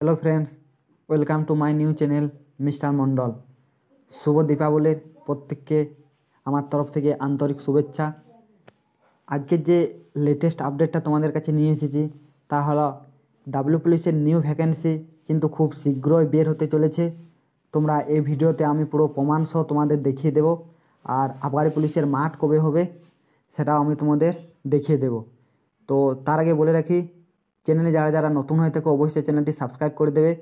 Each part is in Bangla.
hello friends welcome to my new channel mister Mondal শুভ দীপাবলির প্রত্যেককে আমার তরফ থেকে আন্তরিক শুভেচ্ছা আজকের যে লেটেস্ট আপডেটটা তোমাদের কাছে নিয়ে এসেছি তা হলো ডাব্লিউ পুলিশের নিউ ভ্যাকেন্সি কিন্তু খুব শীঘ্রই বের হতে চলেছে তোমরা এই ভিডিওতে আমি পুরো প্রমাণ সহ তোমাদের দেখিয়ে দেব আর আবগারি পুলিশের মাঠ কবে হবে সেটাও আমি তোমাদের দেখিয়ে দেব তো তার আগে বলে রাখি চ্যানেলে যারা যারা নতুন হয়ে থাকে অবশ্যই চ্যানেলটি সাবস্ক্রাইব করে দেবে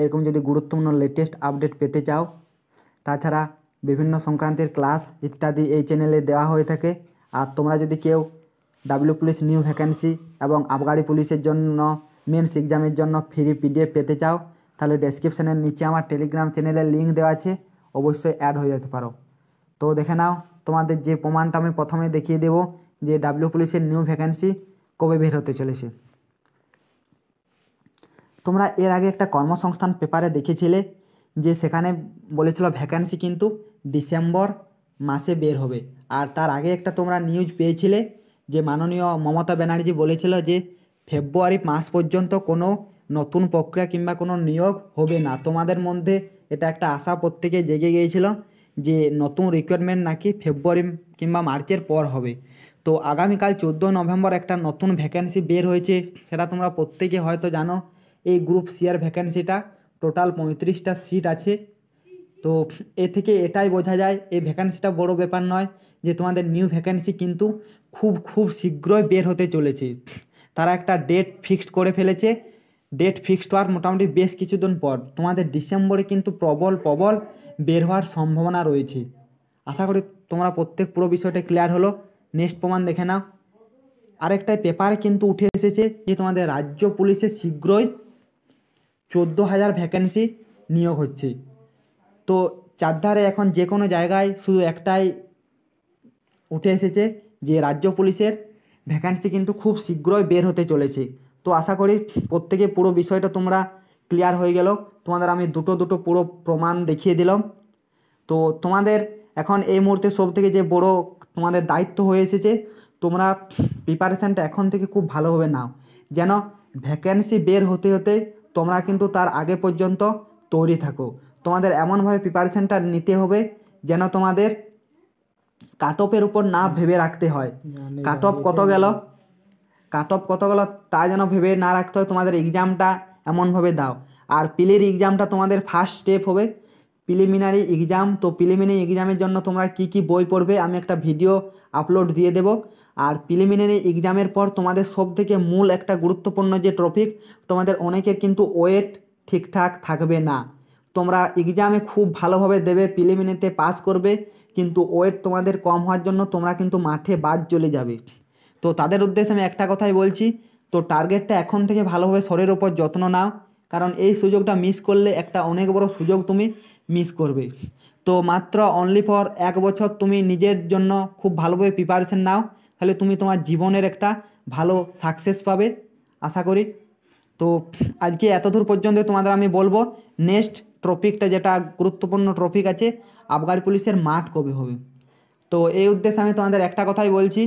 এরকম যদি গুরুত্বপূর্ণ লেটেস্ট আপডেট পেতে চাও তাছাড়া বিভিন্ন সংক্রান্তির ক্লাস ইত্যাদি এই চ্যানেলে দেওয়া হয়ে থাকে আর তোমরা যদি কেউ ডাব্লিউ পুলিশ নিউ ভ্যাকেন্সি এবং আবগাড়ি পুলিশের জন্য মেন্স এক্সামের জন্য ফ্রি পিডিএফ পেতে চাও তাহলে ডেসক্রিপশানের নিচে আমার টেলিগ্রাম চ্যানেলের লিঙ্ক দেওয়া আছে অবশ্যই অ্যাড হয়ে যেতে পারো তো দেখে নাও তোমাদের যে প্রমাণটা আমি প্রথমে দেখিয়ে দেবো যে ডাব্লিউ পুলিশের নিউ ভ্যাকেন্সি কবে বের হতে চলেছে তোমরা এর আগে একটা কর্মসংস্থান পেপারে দেখেছিলে যে সেখানে বলেছিল ভ্যাকান্সি কিন্তু ডিসেম্বর মাসে বের হবে আর তার আগে একটা তোমরা নিউজ পেয়েছিলে যে মাননীয় মমতা ব্যানার্জি বলেছিল যে ফেব্রুয়ারি মাস পর্যন্ত কোনো নতুন প্রক্রিয়া কিংবা কোনো নিয়োগ হবে না তোমাদের মধ্যে এটা একটা আশা প্রত্যেকে জেগে গিয়েছিল যে নতুন রিক্রুটমেন্ট নাকি ফেব্রুয়ারি কিংবা মার্চের পর হবে তো আগামীকাল চোদ্দো নভেম্বর একটা নতুন ভ্যাকেন্সি বের হয়েছে সেটা তোমরা প্রত্যেকে হয়তো জানো এই গ্রুপ সিয়ার ভ্যাকেন্সিটা টোটাল পঁয়ত্রিশটা সিট আছে তো এ থেকে এটাই বোঝা যায় এই ভ্যাকান্সিটা বড় ব্যাপার নয় যে তোমাদের নিউ ভ্যাকান্সি কিন্তু খুব খুব শীঘ্রই বের হতে চলেছে তারা একটা ডেট ফিক্সড করে ফেলেছে ডেট ফিক্সড হওয়ার মোটামুটি বেশ কিছুদিন পর তোমাদের ডিসেম্বরে কিন্তু প্রবল প্রবল বের হওয়ার সম্ভাবনা রয়েছে আশা করি তোমরা প্রত্যেক পুরো বিষয়টা ক্লিয়ার হলো নেক্সট প্রমাণ দেখে নাও আরেকটাই পেপারে কিন্তু উঠে এসেছে যে তোমাদের রাজ্য পুলিশে শীঘ্রই চোদ্দো হাজার ভ্যাকেন্সি নিয়োগ হচ্ছে তো চারধারে এখন যে কোনো জায়গায় শুধু একটাই উঠে এসেছে যে রাজ্য পুলিশের ভ্যাকেন্সি কিন্তু খুব শীঘ্রই বের হতে চলেছে তো আশা করি প্রত্যেকে পুরো বিষয়টা তোমরা ক্লিয়ার হয়ে গেল তোমাদের আমি দুটো দুটো পুরো প্রমাণ দেখিয়ে দিলাম তো তোমাদের এখন এই মুহূর্তে সব থেকে যে বড় তোমাদের দায়িত্ব হয়ে এসেছে তোমরা প্রিপারেশানটা এখন থেকে খুব ভালোভাবে নাও যেন ভ্যাকেন্সি বের হতে হতে তোমরা কিন্তু তার আগে পর্যন্ত তৈরি থাকো তোমাদের এমনভাবে প্রিপারেশানটা নিতে হবে যেন তোমাদের কাট অফের উপর না ভেবে রাখতে হয় কাট অফ কত গেল কাট অফ কত গেল তা যেন ভেবে না রাখতে হয় তোমাদের এক্সামটা এমনভাবে দাও আর পিলের এক্সামটা তোমাদের ফার্স্ট স্টেপ হবে প্রিলিমিনারি এক্সাম তো প্রিলিমিনারি এক্সামের জন্য তোমরা কি কি বই পড়বে আমি একটা ভিডিও আপলোড দিয়ে দেব আর প্রিলিমিনারি এক্সামের পর তোমাদের সব থেকে মূল একটা গুরুত্বপূর্ণ যে টপিক তোমাদের অনেকের কিন্তু ওয়েট ঠিকঠাক থাকবে না তোমরা এক্সামে খুব ভালোভাবে দেবে প্রিলিমিনারিতে পাস করবে কিন্তু ওয়েট তোমাদের কম হওয়ার জন্য তোমরা কিন্তু মাঠে বাদ চলে যাবে তো তাদের উদ্দেশ্যে আমি একটা কথাই বলছি তো টার্গেটটা এখন থেকে ভালোভাবে শরীরের ওপর যত্ন নাও কারণ এই সুযোগটা মিস করলে একটা অনেক বড় সুযোগ তুমি মিস করবে তো মাত্র অনলি ফর এক বছর তুমি নিজের জন্য খুব ভালোভাবে প্রিপারেশন নাও তাহলে তুমি তোমার জীবনের একটা ভালো সাকসেস পাবে আশা করি তো আজকে এত দূর পর্যন্ত তোমাদের আমি বলবো নেক্সট টপিকটা যেটা গুরুত্বপূর্ণ টপিক আছে আবগার পুলিশের মাঠ কবে হবে তো এই উদ্দেশ্যে আমি তোমাদের একটা কথাই বলছি